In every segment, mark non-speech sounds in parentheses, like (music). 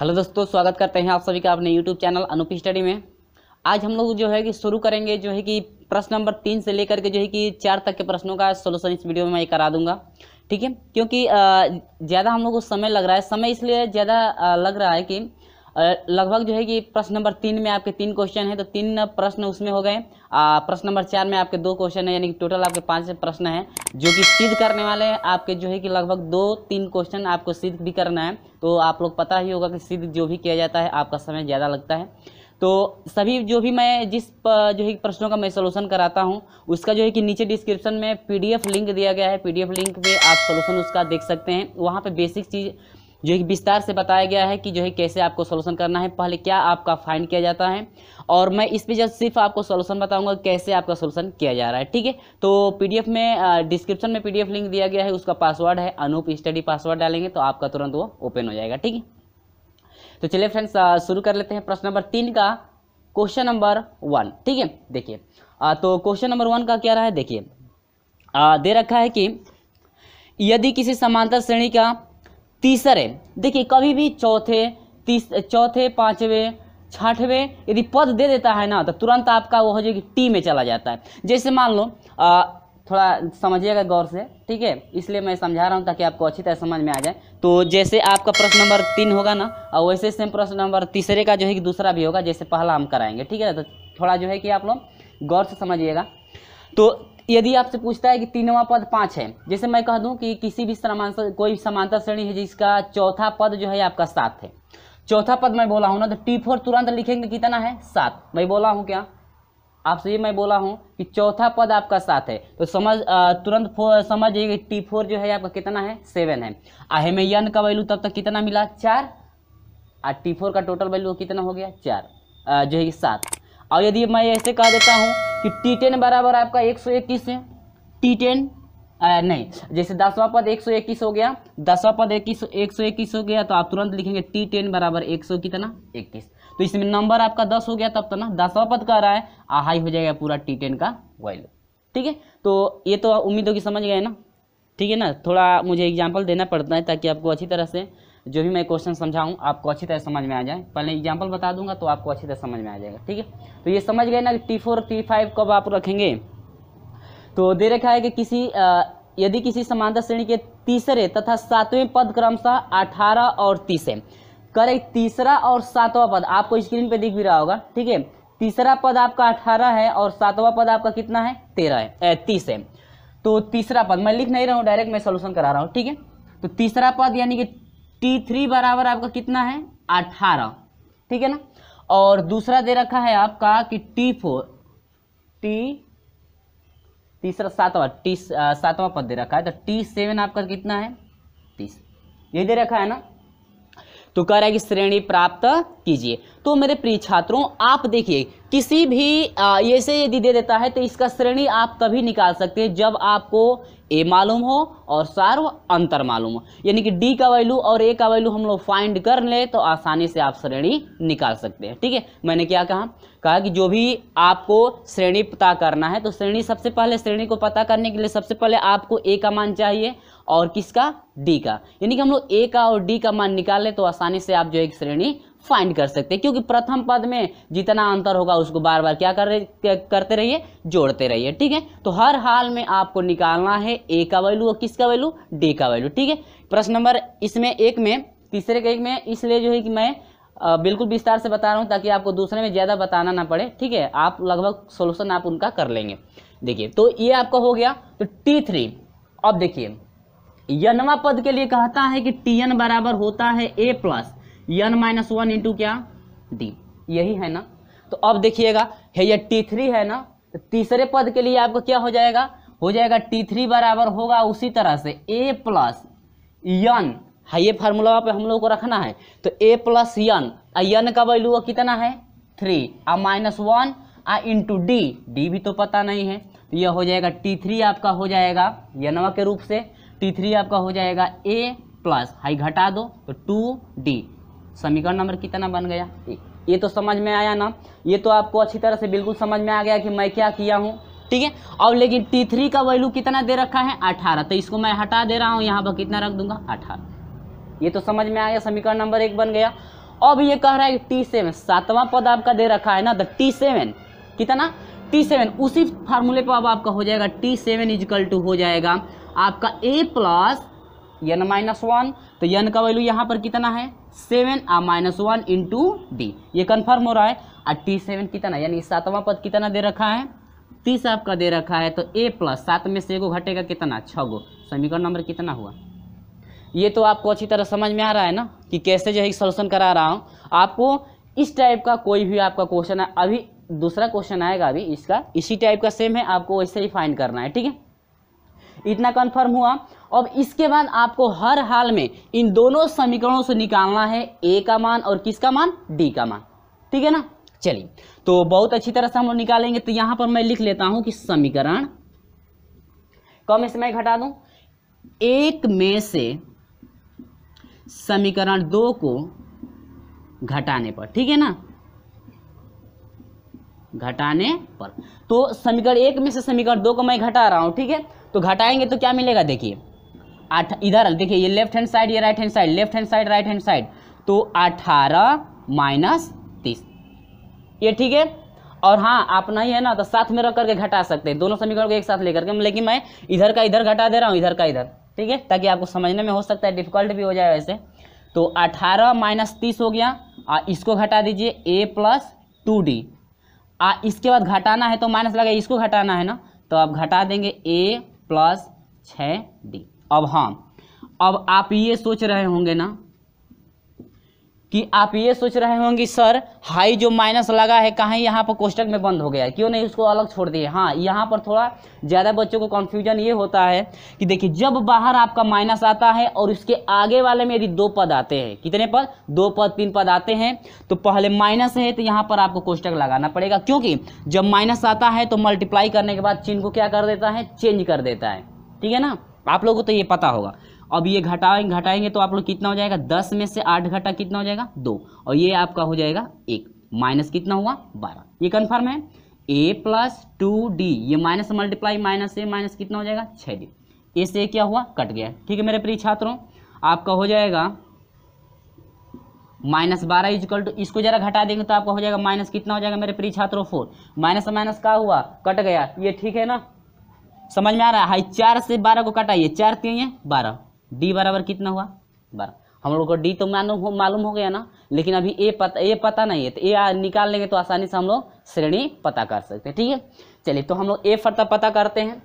hello दोस्तों स्वागत करते हैं आप सभी का अपने यूट्यूब चैनल अनूप स्टडी में आज हम लोग जो है कि शुरू करेंगे जो है कि प्रश्न नंबर तीन से लेकर के जो है कि चार तक के प्रश्नों का सोल्यूशन इस वीडियो में मैं करा दूंगा ठीक है क्योंकि ज़्यादा हम लोग को समय लग रहा है समय इसलिए ज़्यादा लग रहा है कि लगभग जो है कि प्रश्न नंबर तीन में आपके तीन क्वेश्चन हैं तो तीन प्रश्न उसमें हो गए प्रश्न नंबर चार में आपके दो क्वेश्चन हैं यानी कि टोटल आपके पांच प्रश्न हैं जो कि सिद्ध करने वाले हैं आपके जो है कि लगभग दो तीन क्वेश्चन आपको सिद्ध भी करना है तो आप लोग पता ही होगा कि सिद्ध जो भी किया जाता है आपका समय ज़्यादा लगता है तो सभी जो भी मैं जिस जो है प्रश्नों का मैं सोल्यूशन कराता हूँ उसका जो है कि नीचे डिस्क्रिप्शन में पी लिंक दिया गया है पी लिंक पर आप सोल्यूशन उसका देख सकते हैं वहाँ पर बेसिक चीज़ जो है विस्तार से बताया गया है कि जो है कैसे आपको सोल्यूशन करना है पहले क्या आपका फाइन किया जाता है और मैं इस पर जब सिर्फ आपको सोल्यूशन बताऊंगा कैसे आपका सोल्यूशन किया जा रहा है ठीक है तो पीडीएफ में डिस्क्रिप्शन में पीडीएफ लिंक दिया गया है उसका पासवर्ड है अनूप स्टडी पासवर्ड डालेंगे तो आपका तुरंत वो ओपन हो जाएगा ठीक है तो चलिए फ्रेंड्स शुरू कर लेते हैं प्रश्न नंबर तीन का क्वेश्चन नंबर वन ठीक है देखिए तो क्वेश्चन नंबर वन का क्या रहा है देखिए दे रखा है कि यदि किसी समांतर श्रेणी का तीसरे देखिए कभी भी चौथे तीस चौथे पाँचवें छठवें यदि पद दे देता है ना तो तुरंत आपका वो हो जाएगी टी में चला जाता है जैसे मान लो आ, थोड़ा समझिएगा गौर से ठीक है इसलिए मैं समझा रहा हूँ ताकि आपको अच्छी तरह समझ में आ जाए तो जैसे आपका प्रश्न नंबर तीन होगा ना और वैसे सेम प्रश्न नंबर तीसरे का जो है कि दूसरा भी होगा जैसे पहला हम कराएंगे ठीक है तो थोड़ा जो है कि आप लोग गौर से समझिएगा तो यदि आपसे पूछता है कि तीनवा पद पाँच है जैसे मैं कह दूं कि किसी भी समांतर कोई समांतर श्रेणी है जिसका चौथा पद जो है आपका सात है चौथा पद मैं बोला हूं ना तो टी फोर तुरंत लिखेंगे कितना है सात मैं बोला हूं क्या आपसे ये मैं बोला हूं कि चौथा पद आपका सात है तो समझ तुरंत समझिए कि टी फोर जो है आपका कितना है सेवन है आ में यन का वैल्यू तब तक कितना मिला चार आ टी फोर का टोटल वैल्यू कितना हो गया चार जो है सात और यदि मैं ऐसे कह देता हूँ कि टी टेन बराबर आपका एक सौ इक्कीस है टी टेन नहीं जैसे दसवां पद एक सौ इक्कीस हो गया दसवां पद इक्कीस एक सौ इक्कीस हो गया तो आप तुरंत लिखेंगे टी टेन बराबर एक सौ कितना इक्कीस तो इसमें नंबर आपका दस हो गया तब तो ना दसवां पद कह रहा है हाई हो जाएगा पूरा टी टेन का वैल्यू ठीक है तो ये तो उम्मीद होगी समझ गए ना ठीक है ना थोड़ा मुझे एग्जाम्पल देना पड़ता है ताकि आपको अच्छी तरह से जो भी मैं क्वेश्चन समझाऊँ आपको अच्छी तरह समझ में आ जाए पहले एग्जाम्पल बता दूंगा तो आपको अच्छी तरह समझ में आ जाएगा ठीक है तो ये समझ गए ना टी फोर टी फाइव कब आप रखेंगे तो दे रखा है कि किसी आ, यदि किसी समांतर श्रेणी के तीसरे तथा सातवें पद क्रमशः अठारह और तीस है तीसरा और सातवां पद आपको स्क्रीन पे दिख भी रहा होगा ठीक है तीसरा पद आपका अठारह है और सातवां पद आपका कितना है तेरह है तीस है तो तीसरा पद मैं लिख नहीं रहा हूँ डायरेक्ट मैं सोल्यूशन करा रहा हूँ ठीक है तो तीसरा पद यानी कि टी थ्री बराबर आपका कितना है अठारह ठीक है ना और दूसरा दे रखा है आपका कि टी फोर टी तीसरा सातवां टी सातवां पद दे रखा है तो टी सेवन आपका कितना है तीस यही दे रखा है ना तो कह रहा है कि श्रेणी प्राप्त कीजिए तो मेरे प्रिय छात्रों आप देखिए किसी भी ऐसे यदि दे देता है तो इसका श्रेणी आप तभी निकाल सकते हैं जब आपको ए मालूम हो और सार्व अंतर मालूम हो यानी कि डी का वैल्यू और ए का वैल्यू हम लोग फाइंड कर ले तो आसानी से आप श्रेणी निकाल सकते हैं ठीक है मैंने क्या कहा कहा कि जो भी आपको श्रेणी पता करना है तो श्रेणी सबसे पहले श्रेणी को पता करने के लिए सबसे पहले आपको ए का मान चाहिए और किसका डी का यानी कि हम लोग ए का और डी का मान निकाल ले तो आसानी से आप जो एक श्रेणी फाइंड कर सकते हैं क्योंकि प्रथम पद में जितना अंतर होगा उसको बार बार क्या कर रहे करते रहिए जोड़ते रहिए ठीक है तो हर हाल में आपको निकालना है ए का वैल्यू और किसका वैल्यू डी का वैल्यू ठीक है प्रश्न नंबर इसमें एक में तीसरे के एक में इसलिए जो है कि मैं बिल्कुल विस्तार से बता रहा हूँ ताकि आपको दूसरे में ज़्यादा बताना ना पड़े ठीक है आप लगभग सोल्यूशन आप उनका कर लेंगे देखिए तो ये आपका हो गया तो टी थ्री अब देखिए यनवा पद के लिए कहता है कि टी एन बराबर होता है ए plus n minus one into क्या डी यही है ना तो अब देखिएगा है ये टी थ्री है ना तो तीसरे पद के लिए आपको क्या हो जाएगा हो जाएगा टी थ्री बराबर होगा उसी तरह से ए प्लस यन हाँ ये फार्मूला पे हम लोग को रखना है तो ए प्लस यन यन का वैल्यू कितना है थ्री आ माइनस वन आ इंटू डी डी भी तो पता नहीं है तो यह हो जाएगा टी थ्री आपका हो जाएगा यनवा के रूप से टी थ्री आपका हो जाएगा ए प्लस हाई घटा दो तो टू डी समीकरण नंबर कितना बन गया ये तो समझ में आया ना ये तो आपको अच्छी तरह से बिल्कुल समझ में आ गया कि मैं क्या किया हूँ ठीक है और लेकिन टी थ्री का वैल्यू कितना दे रखा है अठारह तो इसको मैं हटा दे रहा हूँ यहाँ पर कितना रख दूंगा अठारह ये तो समझ में आ गया समीकरण नंबर एक बन गया अब ये कह रहा है कि टी सेवन सातवां पद आपका दे रखा है ना तो टी सेवन कितना टी सेवन उसी फार्मूले पर अब आपका हो जाएगा टी सेवन इजकल टू हो जाएगा आपका a plus n minus one तो यन का वैल्यू यहाँ पर कितना है सेवन आ माइनस वन इंटू डी ये कन्फर्म हो रहा है और टी सेवन कितना यानी सातवां पद कितना दे रखा है तीस आपका दे रखा है तो ए प्लस सात में से एगो घटेगा कितना छः गो समीकरण नंबर कितना हुआ ये तो आपको अच्छी तरह समझ में आ रहा है ना कि कैसे जो है सोल्यूशन करा रहा हूँ आपको इस टाइप का कोई भी आपका क्वेश्चन है अभी दूसरा क्वेश्चन आएगा अभी इसका इसी टाइप का सेम है आपको वैसे ही फाइंड करना है ठीक है इतना कन्फर्म हुआ अब इसके बाद आपको हर हाल में इन दोनों समीकरणों से निकालना है ए का मान और किसका मान डी का मान ठीक है ना चलिए तो बहुत अच्छी तरह से हम निकालेंगे तो यहां पर मैं लिख लेता हूं कि समीकरण कम इसमें मैं घटा दू एक में से समीकरण दो को घटाने पर ठीक है ना घटाने पर तो समीकरण एक में से समीकरण दो को मैं घटा रहा हूं ठीक है तो घटाएंगे तो क्या मिलेगा देखिए आठ इधर देखिए ये लेफ्ट हैंड साइड ये right hand side left hand side right hand side तो अठारह माइनस तीस ये ठीक है और हाँ आप नहीं है ना तो साथ में रख करके घटा सकते हैं दोनों समीकरण को एक साथ लेकर के लेकिन मैं इधर का इधर घटा दे रहा हूँ इधर का इधर ठीक है ताकि आपको समझने में हो सकता है डिफिकल्ट भी हो जाए वैसे तो अठारह माइनस तीस हो गया और इसको घटा दीजिए ए प्लस टू डी आ इसके बाद घटाना है तो माइनस लगा इसको घटाना है ना तो आप घटा देंगे ए प्लस छः डी अब हाँ अब आप ये सोच रहे होंगे ना कि आप ये सोच रहे होंगे सर हाई जो माइनस लगा है कहाँ यहाँ पर कोष्टक में बंद हो गया है क्यों नहीं उसको अलग छोड़ दिए हाँ यहाँ पर थोड़ा ज़्यादा बच्चों को कन्फ्यूजन ये होता है कि देखिए जब बाहर आपका माइनस आता है और उसके आगे वाले में यदि दो पद आते हैं कितने पद दो पद तीन पद आते हैं तो पहले माइनस है तो यहाँ पर आपको कोष्टक लगाना पड़ेगा क्योंकि जब माइनस आता है तो मल्टीप्लाई करने के बाद चिन्ह को क्या कर देता है चेंज कर देता है ठीक है ना आप लोगों को तो ये पता होगा अब ये घटाएंगे घटाएंगे तो आप लोग कितना हो जाएगा दस में से आठ घटा कितना हो जाएगा दो और ये आपका हो जाएगा एक माइनस कितना हुआ बारह ये कन्फर्म है ए प्लस टू डी ये minus multiply minus a minus कितना हो जाएगा छः डी ए से क्या हुआ कट गया ठीक है मेरे प्रिय छात्रों आपका हो जाएगा माइनस बारह इजकल टू इसको जरा घटा देंगे तो आपका हो जाएगा माइनस कितना हो जाएगा मेरे प्रिय छात्रों फोर माइनस माइनस का हुआ कट गया ये ठीक है ना समझ में आ रहा है हाई चार से बारह को कटाइए चार तीन बारह डी बराबर कितना हुआ बारह हम लोग को डी तो मालूम हो मालूम हो गया ना लेकिन अभी ए पता ए पता नहीं है तो ए निकाल लेंगे तो आसानी से हम लोग श्रेणी पता कर सकते हैं ठीक है चलिए तो हम लोग ए फर्ता पता करते हैं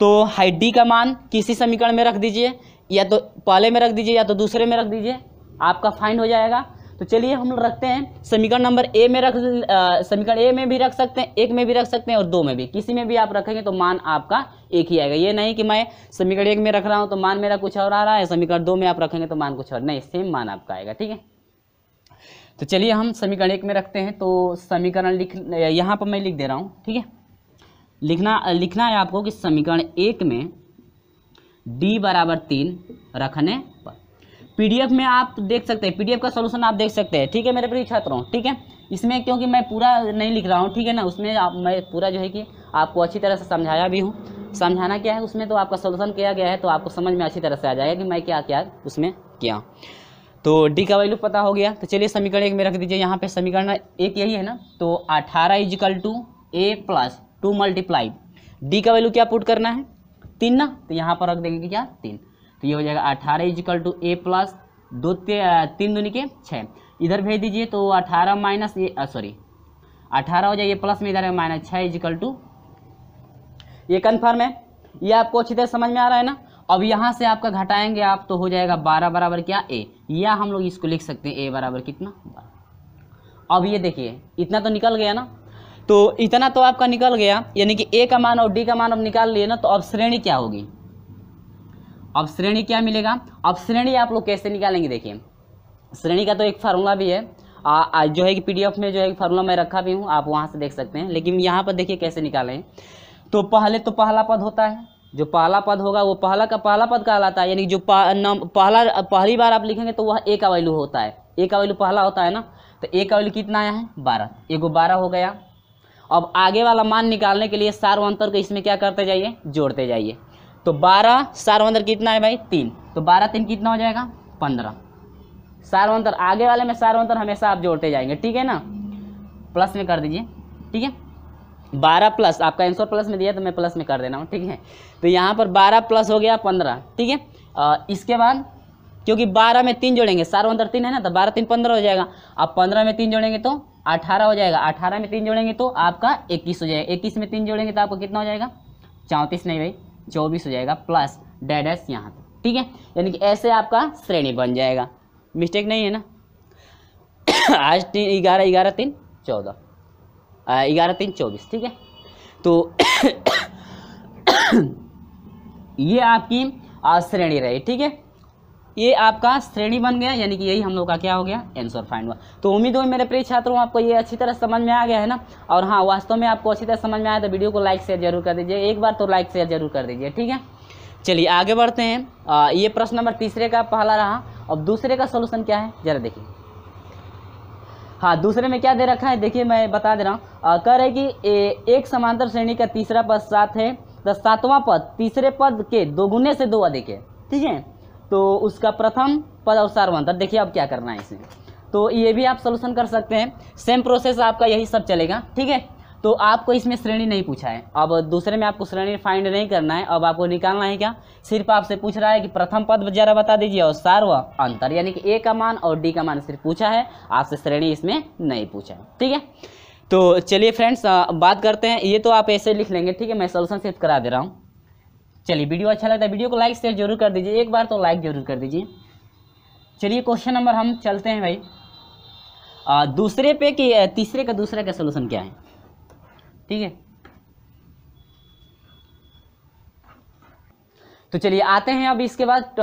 तो हाई डी का मान किसी समीकरण में रख दीजिए या तो पहले में रख दीजिए या तो दूसरे में रख दीजिए आपका फाइंड हो जाएगा तो चलिए हम रखते हैं समीकरण नंबर ए में रख समीकरण ए में भी रख सकते हैं एक में भी रख सकते हैं और दो में भी किसी में भी आप रखेंगे तो मान आपका एक ही आएगा ये नहीं कि मैं समीकरण एक में रख रहा हूँ तो मान मेरा कुछ और आ रहा है समीकरण दो में आप रखेंगे तो मान कुछ और नहीं सेम मान आपका आएगा ठीक है तो चलिए हम समीकरण एक में रखते हैं तो समीकरण लिख यहाँ पर मैं लिख दे रहा हूँ ठीक है लिखना लिखना है आपको कि समीकरण एक में डी बराबर तीन रखने पर पीडीएफ में आप देख सकते हैं पीडीएफ का सोल्यूशन आप देख सकते हैं ठीक है मेरे प्रिय छात्रों ठीक है इसमें क्योंकि मैं पूरा नहीं लिख रहा हूँ ठीक है ना उसमें आप मैं पूरा जो है कि आपको अच्छी तरह से समझाया भी हूँ समझाना क्या है उसमें तो आपका सोल्यूशन किया गया है तो आपको समझ में अच्छी तरह से आ जाएगा कि मैं क्या क्या उसमें किया तो डी का वैल्यू पता हो गया तो चलिए समीकरण एक में रख दीजिए यहाँ पे समीकरण एक यही है ना तो अठारह equal to a plus two multiply d का वैल्यू क्या पुट करना है तीन ना तो यहाँ पर रख देंगे क्या तीन तो ये हो जाएगा अठारह इजिकल टू ए प्लस दो तीन दूनी के छः इधर भेज दीजिए तो अठारह माइनस ए सॉरी अठारह हो जाएगा प्लस में इधर है माइनस छः इजिकल टू ये कन्फर्म है ये आपको अच्छी तरह समझ में आ रहा है ना अब यहाँ से आपका घटाएंगे आप तो हो जाएगा बारह बराबर क्या ए या हम लोग इसको लिख सकते हैं ए बराबर कितना अब ये देखिए इतना तो निकल गया ना तो इतना तो आपका निकल गया यानी कि ए का मान और डी का मान अब निकाल लिए ना तो अब श्रेणी क्या होगी अब श्रेणी क्या मिलेगा अब श्रेणी आप लोग कैसे निकालेंगे देखिए श्रेणी का तो एक फार्मूला भी है आ, आ, जो है कि पीडीएफ में जो है फार्मूला मैं रखा भी हूँ आप वहाँ से देख सकते हैं लेकिन यहाँ पर देखिए कैसे निकालें तो पहले तो पहला पद होता है जो पहला पद होगा वो पहला का पहला पद कहलाता है यानी जो पहला पहली बार आप लिखेंगे तो वह ए का वैल्यू होता है ए का वैल्यू पहला होता है ना तो ए का वैल्यू कितना आया है बारह एगो बारह हो गया अब आगे वाला मान निकालने के लिए सार्व अंतर को इसमें क्या करते जाइए जोड़ते जाइए तो बारह सार अंदर कितना है भाई तीन तो बारह तीन कितना हो जाएगा पंद्रह सार अंतर आगे वाले में सार अंतर हमेशा आप जोड़ते जाएंगे ठीक है ना प्लस में कर दीजिए ठीक है बारह प्लस आपका आंसर प्लस में दिया तो मैं प्लस में कर देना हूँ ठीक है तो यहाँ पर बारह प्लस हो गया पंद्रह ठीक है इसके बाद क्योंकि बारह में तीन जोड़ेंगे सार अंतर तीन है ना तो बारह तीन पंद्रह हो जाएगा अब पंद्रह में तीन जोड़ेंगे तो अठारह हो जाएगा अठारह में तीन जोड़ेंगे तो आपका इक्कीस हो जाएगा इक्कीस में तीन जोड़ेंगे तो आपका कितना हो जाएगा चौंतीस नहीं भाई चौबीस हो जाएगा प्लस डेड एस यहाँ पर ठीक है यानी कि ऐसे आपका श्रेणी बन जाएगा मिस्टेक नहीं है ना (coughs) आज तीन ग्यारह ग्यारह तीन चौदह ग्यारह तीन चौबीस ठीक है तो (coughs) ये आपकी श्रेणी रही ठीक है ये आपका श्रेणी बन गया यानी कि यही हम लोग का क्या हो गया आंसर फाइंड हुआ तो उम्मीद हो मेरे प्रिय छात्रों आपको ये अच्छी तरह समझ में आ गया है ना और हाँ वास्तव में आपको अच्छी तरह समझ में आया तो वीडियो को लाइक शेयर जरूर कर दीजिए एक बार तो लाइक शेयर जरूर कर दीजिए ठीक है चलिए आगे बढ़ते हैं आ, ये प्रश्न नंबर तीसरे का पहला रहा अब दूसरे का सोल्यूशन क्या है जरा देखिए हाँ दूसरे में क्या दे रखा है देखिए मैं बता दे रहा हूँ कह रहे कि ए, एक समांतर श्रेणी का तीसरा पद सात है तो सातवां पद तीसरे पद के दोगुने से दो अधिक है ठीक है तो उसका प्रथम पद और अंतर देखिए अब क्या करना है इसमें तो ये भी आप सोल्यूशन कर सकते हैं सेम प्रोसेस आपका यही सब चलेगा ठीक है तो आपको इसमें श्रेणी नहीं पूछा है अब दूसरे में आपको श्रेणी फाइंड नहीं करना है अब आपको निकालना है क्या सिर्फ आपसे पूछ रहा है कि प्रथम पद जरा बता दीजिए और सार्व अंतर यानी कि ए का मान और डी का मान सिर्फ पूछा है आपसे श्रेणी इसमें नहीं पूछा है ठीक है तो चलिए फ्रेंड्स बात करते हैं ये तो आप ऐसे लिख लेंगे ठीक है मैं सोल्यूशन सिर्फ करा दे रहा हूँ चलिए वीडियो अच्छा लगता है वीडियो को लाइक शेयर जरूर कर दीजिए एक बार तो लाइक जरूर कर दीजिए चलिए क्वेश्चन नंबर हम चलते हैं भाई आ, दूसरे पे कि तीसरे का दूसरे का सोल्यूशन क्या है ठीक है तो चलिए आते हैं अब इसके बाद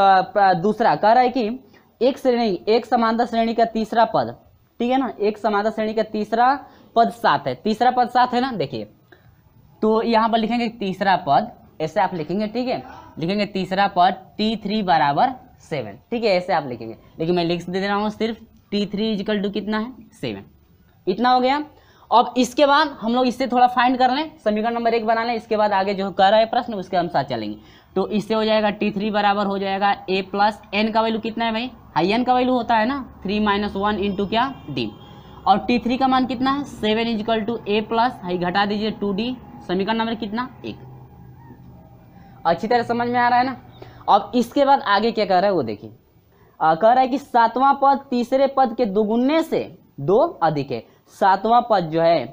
दूसरा कह रहा है कि एक श्रेणी एक समानता श्रेणी का तीसरा पद ठीक है ना एक समानता श्रेणी का तीसरा पद सात है तीसरा पद सात है ना देखिए तो यहाँ पर लिखेंगे तीसरा पद ऐसे आप लिखेंगे ठीक है लिखेंगे तीसरा पद टी थ्री बराबर सेवन ठीक है ऐसे आप लिखेंगे लेकिन मैं लिख दे रहा हूँ सिर्फ टी थ्री इजिकल टू कितना है सेवन इतना हो गया अब इसके बाद हम लोग इससे थोड़ा फाइंड कर लें समीकरण नंबर एक बना लें इसके बाद आगे जो कर रहा है प्रश्न उसके अनुसार चलेंगे तो इससे हो जाएगा टी थ्री बराबर हो जाएगा ए प्लस एन का वैल्यू कितना है भाई हाई एन का वैल्यू होता है ना थ्री माइनस वन इंटू क्या डी और टी थ्री का मान कितना है seven equal to a plus हाई घटा दीजिए टू डी समीकरण नंबर कितना एक अच्छी तरह समझ में आ रहा है ना अब इसके बाद आगे क्या कह रहा है वो देखिए कह रहा है कि सातवां पद तीसरे पद के दोगुने से दो अधिक है सातवां पद जो है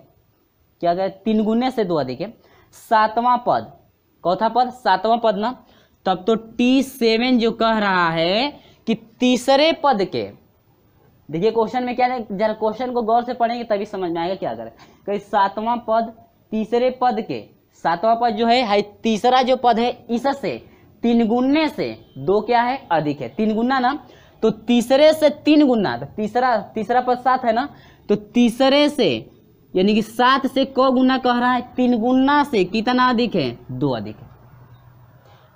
क्या कह तीन गुने से दो अधिक है सातवां पद चौथा पद सातवां पद ना तब तो टी सेवन जो कह रहा है कि तीसरे पद के देखिए क्वेश्चन में क्या है जरा क्वेश्चन को गौर से पढ़ेंगे तभी समझ में आएगा क्या करें कहीं सातवां पद तीसरे पद के सातवां पद जो है, है तीसरा जो पद है इससे तीन गुन्ने से दो क्या है अधिक है तीन गुना ना तो तीसरे से तीन गुना तो तीसरा तीसरा पद सात है ना तो तीसरे से यानी कि सात से क गुना कह रहा है तीन गुना से कितना अधिक है दो अधिक है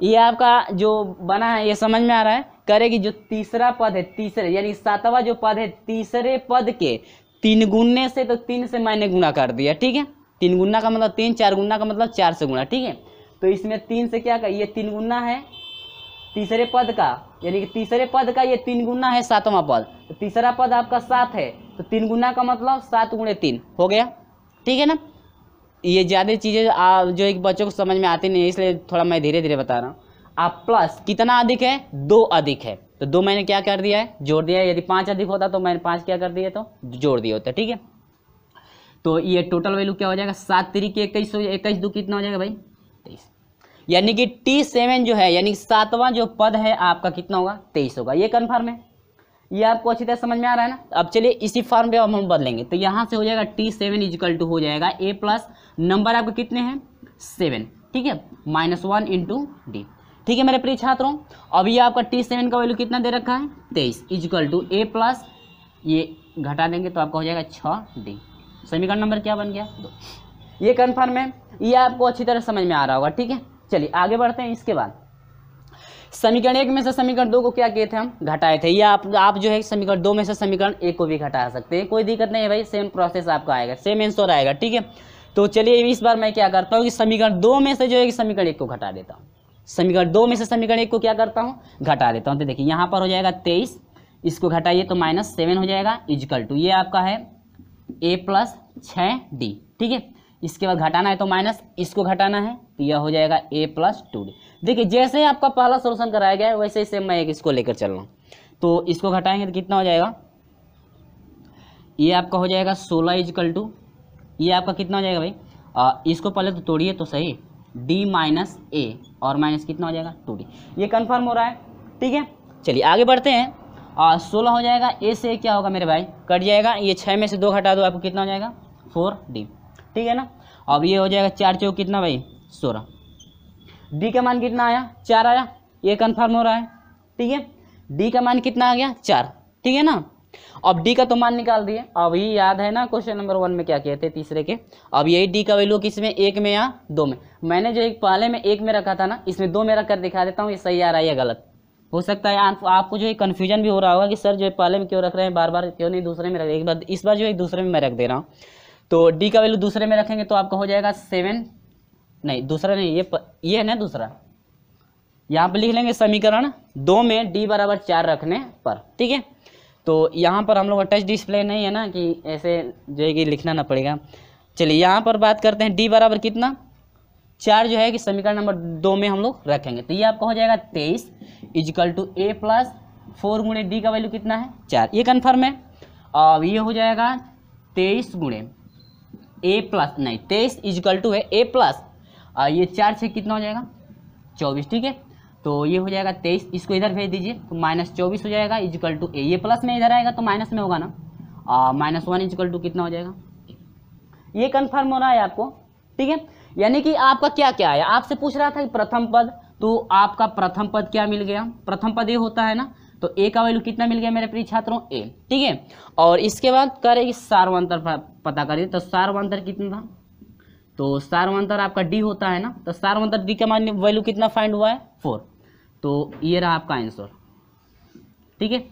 ये आपका जो बना है ये समझ में आ रहा है करेगी जो तीसरा पद है तीसरे यानी सातवां जो पद है तीसरे पद के तीन गुने से तो तीन से मैंने गुना कर दिया ठीक है तीन गुना का मतलब तीन चार गुना का मतलब चार से गुना ठीक है तो इसमें तीन से क्या का ये तीन गुना है तीसरे पद का यानी कि तीसरे पद का ये तीन गुना है सातवां पद तो तीसरा पद आपका सात है तो तीन गुना का मतलब सात गुणे तीन हो गया ठीक है ना ये ज़्यादा चीज़ें जो एक बच्चों को समझ में आती नहीं है इसलिए थोड़ा मैं धीरे धीरे बता रहा हूँ आप प्लस कितना अधिक है दो अधिक है तो दो मैंने क्या कर दिया है जोड़ दिया है यदि पाँच अधिक होता तो मैंने पाँच क्या कर दिया तो जोड़ दिया होता ठीक है तो ये टोटल वैल्यू क्या हो जाएगा सात तरीक के इक्कीस इक्कीस दो कितना हो जाएगा भाई तेईस यानी कि टी सेवन जो है यानी कि सातवां जो पद है आपका कितना होगा तेईस होगा ये कन्फर्म है ये आपको अच्छी तरह समझ में आ रहा है ना अब चलिए इसी फॉर्म पर अब हम बदलेंगे तो यहाँ से हो जाएगा टी सेवन इजिकल टू हो जाएगा ए प्लस नंबर आपके कितने हैं सेवन ठीक है माइनस वन इंटू डी ठीक है मेरे प्रिय छात्रों अभी आपका टी सेवन का वैल्यू कितना दे रखा है तेईस इजिकल टू ए प्लस ये घटा देंगे तो आपका हो जाएगा छः डी समीकरण नंबर क्या बन गया दो ये कन्फर्म है ये आपको अच्छी तरह समझ में आ रहा होगा ठीक है चलिए आगे बढ़ते हैं इसके बाद समीकरण एक में से समीकरण दो को क्या किए थे हम घटाए थे या आप आप जो है समीकरण दो में से समीकरण एक को भी घटा सकते हैं कोई दिक्कत नहीं है भाई सेम प्रोसेस आपका आएगा सेम आंसर आएगा ठीक है तो चलिए इस बार मैं क्या करता हूँ कि समीकरण दो में से जो है समीकरण एक को घटा देता हूँ समीकरण दो में से समीकरण एक को क्या करता हूँ घटा देता हूँ तो देखिए यहाँ पर हो जाएगा तेईस इसको घटाइए तो माइनस सेवन हो जाएगा इजकल टू ये आपका है ए प्लस छः डी ठीक है इसके बाद घटाना है तो माइनस इसको घटाना है तो यह हो जाएगा ए प्लस टू डी देखिए जैसे आपका पहला सोल्यूशन कराया गया है वैसे ही सेम मैं एक इसको लेकर चल रहा हूँ तो इसको घटाएंगे तो कितना हो जाएगा ये आपका हो जाएगा सोलह इजकल टू ये आपका कितना हो जाएगा भाई इसको पहले तो तोड़िए तो सही डी माइनस ए और माइनस कितना हो जाएगा टू डी ये कन्फर्म हो रहा है ठीक है चलिए आगे बढ़ते हैं और सोलह हो जाएगा ए से क्या होगा मेरे भाई कट जाएगा ये छः में से दो घटा दो आपको कितना हो जाएगा फोर डी ठीक है ना अब ये हो जाएगा चार चौक कितना भाई सोलह डी का मान कितना आया चार आया ये कन्फर्म हो रहा है ठीक है डी का मान कितना आ गया चार ठीक है ना अब डी का तो मान निकाल दिए अभी याद है ना क्वेश्चन नंबर वन में क्या कहते थे तीसरे के अब यही डी का वैल्यू किस में एक में या दो में मैंने जो एक पहले में एक में रखा था ना इसमें दो में रख कर दिखा देता हूँ ये सही आ रहा है या गलत हो सकता है आप, आपको जो है कन्फ्यूजन भी हो रहा होगा कि सर जो है पहले में क्यों रख रहे हैं बार बार क्यों नहीं दूसरे में रख एक बार इस बार जो है दूसरे में मैं रख दे रहा हूँ तो डी का वैल्यू दूसरे में रखेंगे तो आपका हो जाएगा सेवन नहीं दूसरा नहीं ये प, ये है ना दूसरा यहाँ पर लिख लेंगे समीकरण दो में डी बराबर चार रखने पर ठीक है तो यहाँ पर हम लोग टच डिस्प्ले नहीं है ना कि ऐसे जो है कि लिखना ना पड़ेगा चलिए यहाँ पर बात करते हैं डी बराबर कितना चार जो है कि समीकरण नंबर दो में हम लोग रखेंगे तो ये आपका हो जाएगा तेईस equal to a plus four गुणे डी का वैल्यू कितना है चार ये कन्फर्म है और ये हो जाएगा तेईस गुणे ए प्लस नहीं तेईस इजकल टू है ए प्लस और ये चार छः कितना हो जाएगा चौबीस ठीक है तो ये हो जाएगा तेईस इसको इधर भेज दीजिए तो माइनस चौबीस हो जाएगा इजकल टू ए ये प्लस में इधर आएगा तो माइनस में होगा ना और माइनस वन इजकल टू कितना हो जाएगा ये कन्फर्म हो रहा है आपको ठीक है यानी कि आपका क्या क्या है आपसे पूछ रहा था कि प्रथम पद तो आपका प्रथम पद क्या मिल गया प्रथम पद ये होता है ना तो ए का वैल्यू कितना मिल गया मेरे प्रिय छात्रों ए ठीक है और इसके बाद करेगी सार्वांतर पता करिए तो सार्वांतर कितना था तो सार्वांतर आपका डी होता है ना तो सार्वांतर डी का मान्य वैल्यू कितना फाइंड हुआ है फोर तो ये रहा आपका आंसर ठीक है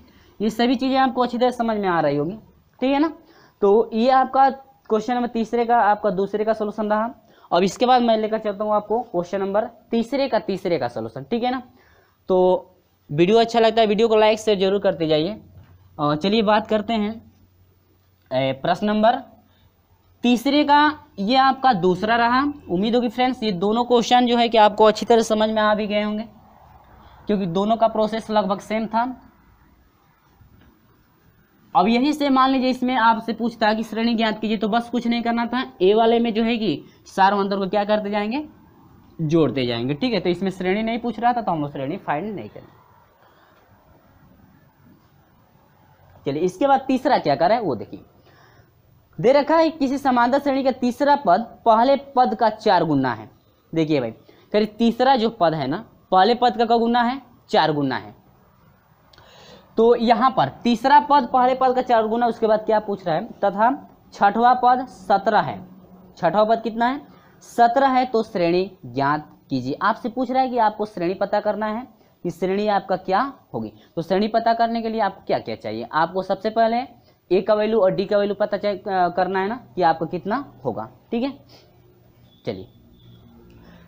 ये सभी चीज़ें आपको अच्छी तरह समझ में आ रही होगी ठीक है ना तो ये आपका क्वेश्चन नंबर तीसरे का आपका दूसरे का सोल्यूशन रहा अब इसके बाद मैं लेकर चलता हूँ आपको क्वेश्चन नंबर तीसरे का तीसरे का सोल्यूशन ठीक है ना तो वीडियो अच्छा लगता है वीडियो को लाइक शेयर जरूर करते जाइए चलिए बात करते हैं प्रश्न नंबर तीसरे का ये आपका दूसरा रहा उम्मीद होगी फ्रेंड्स ये दोनों क्वेश्चन जो है कि आपको अच्छी तरह समझ में आ भी गए होंगे क्योंकि दोनों का प्रोसेस लगभग सेम था अब यहीं से मान लीजिए इसमें आपसे पूछता है कि श्रेणी ज्ञात कीजिए तो बस कुछ नहीं करना था ए वाले में जो है कि चारों को क्या करते जाएंगे जोड़ते जाएंगे ठीक है तो इसमें श्रेणी नहीं पूछ रहा था तो हम लोग श्रेणी फाइंड नहीं करें चलिए इसके बाद तीसरा क्या करें वो देखिए दे रखा है किसी समांतर श्रेणी का तीसरा पद पहले पद का चार गुना है देखिए भाई करीब तीसरा जो पद है ना पहले पद का कौ गुना है चार गुना है तो यहाँ पर तीसरा पद पहले पद का चार गुना उसके बाद क्या पूछ रहा है तथा छठवा पद सत्रह है छठवा पद कितना है सत्रह है तो श्रेणी ज्ञात कीजिए आपसे पूछ रहा है कि आपको श्रेणी पता करना है कि श्रेणी आपका क्या होगी तो श्रेणी पता करने के लिए आपको क्या क्या चाहिए आपको सबसे पहले ए का वैल्यू और डी का वैल्यू पता करना है ना कि आपका कितना होगा ठीक है चलिए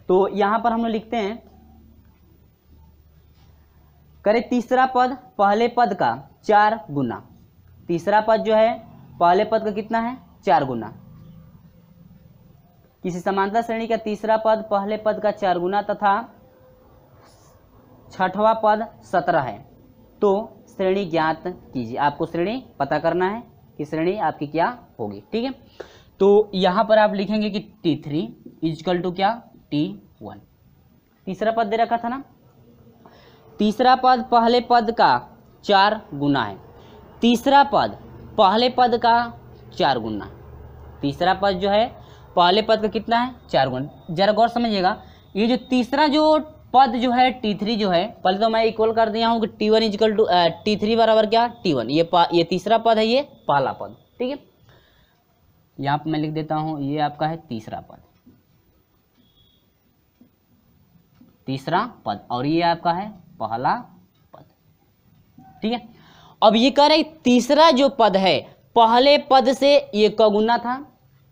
तो यहाँ पर हम लोग लिखते हैं करें तीसरा पद पहले पद का चार गुना तीसरा पद जो है पहले पद का कितना है चार गुना किसी समानता श्रेणी का तीसरा पद पहले पद का चार गुना तथा छठवा पद सत्रह है तो श्रेणी ज्ञात कीजिए आपको श्रेणी पता करना है कि श्रेणी आपकी क्या होगी ठीक है तो यहाँ पर आप लिखेंगे कि टी थ्री इजकल टू क्या टी वन तीसरा पद दे रखा था ना तीसरा पद पहले पद का चार गुना है तीसरा पद पहले पद का चार गुना तीसरा पद जो है पहले पद का कितना है चार गुना जरा गौर समझिएगा ये जो तीसरा जो पद जो है टी थ्री जो है पहले तो मैं इक्वल कर दिया हूँ कि T one equal to T three बराबर क्या टी वन ये पा, ये तीसरा पद है ये पहला पद ठीक है यहाँ पर मैं लिख देता हूँ ये आपका है तीसरा पद तीसरा पद और ये आपका है पहला पद ठीक है अब ये कह रहे तीसरा जो पद है पहले पद से ये क गुना था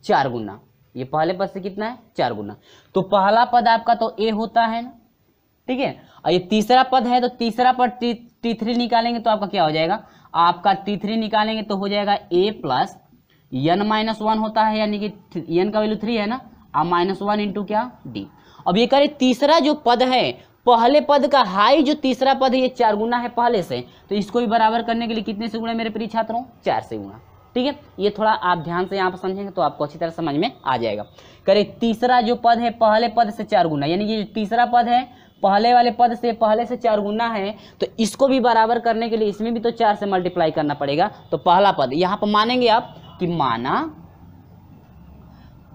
चार गुना ये पहले पद से कितना है चार गुना तो पहला पद आपका तो ए होता है ना ठीक है और ये तीसरा पद है तो तीसरा पद टी, थ्री निकालेंगे तो आपका क्या हो जाएगा आपका टी थ्री निकालेंगे तो हो जाएगा ए प्लस एन माइनस वन होता है यानी कि एन का वैल्यू थ्री है ना और माइनस वन इंटू क्या डी अब ये करें तीसरा जो पद है पहले पद का हाई जो तीसरा पद है ये चार गुना है पहले से तो इसको भी बराबर करने के लिए कितने से गुणा मेरे प्रिय छात्रों चार से गुणा ठीक है ये थोड़ा आप ध्यान से यहाँ पर समझेंगे तो आपको अच्छी तरह समझ में आ जाएगा करे तीसरा जो पद है पहले पद से चार गुना यानी ये जो तीसरा पद है पहले वाले पद से पहले से चार गुना है तो इसको भी बराबर करने के लिए इसमें भी तो चार से मल्टीप्लाई करना पड़ेगा तो पहला पद यहाँ पर मानेंगे आप कि माना